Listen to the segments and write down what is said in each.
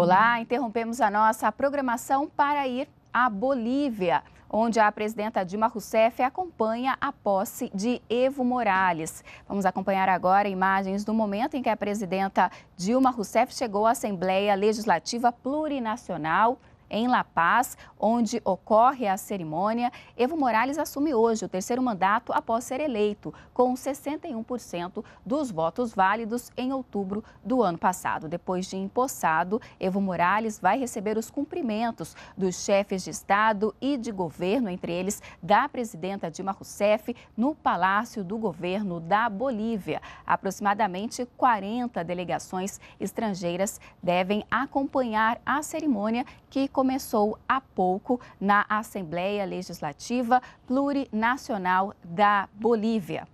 Olá, interrompemos a nossa programação para ir à Bolívia, onde a presidenta Dilma Rousseff acompanha a posse de Evo Morales. Vamos acompanhar agora imagens do momento em que a presidenta Dilma Rousseff chegou à Assembleia Legislativa Plurinacional em La Paz, onde ocorre a cerimônia, Evo Morales assume hoje o terceiro mandato após ser eleito, com 61% dos votos válidos em outubro do ano passado. Depois de empossado, Evo Morales vai receber os cumprimentos dos chefes de Estado e de governo, entre eles da presidenta Dilma Rousseff, no Palácio do Governo da Bolívia. Aproximadamente 40 delegações estrangeiras devem acompanhar a cerimônia que começou há pouco na Assembleia Legislativa Plurinacional da Bolívia.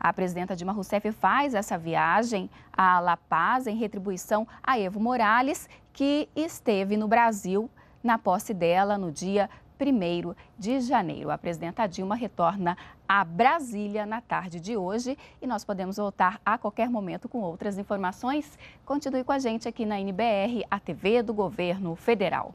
A presidenta Dilma Rousseff faz essa viagem a La Paz em retribuição a Evo Morales, que esteve no Brasil na posse dela no dia 1 de janeiro. A presidenta Dilma retorna a Brasília na tarde de hoje e nós podemos voltar a qualquer momento com outras informações. Continue com a gente aqui na NBR, a TV do Governo Federal.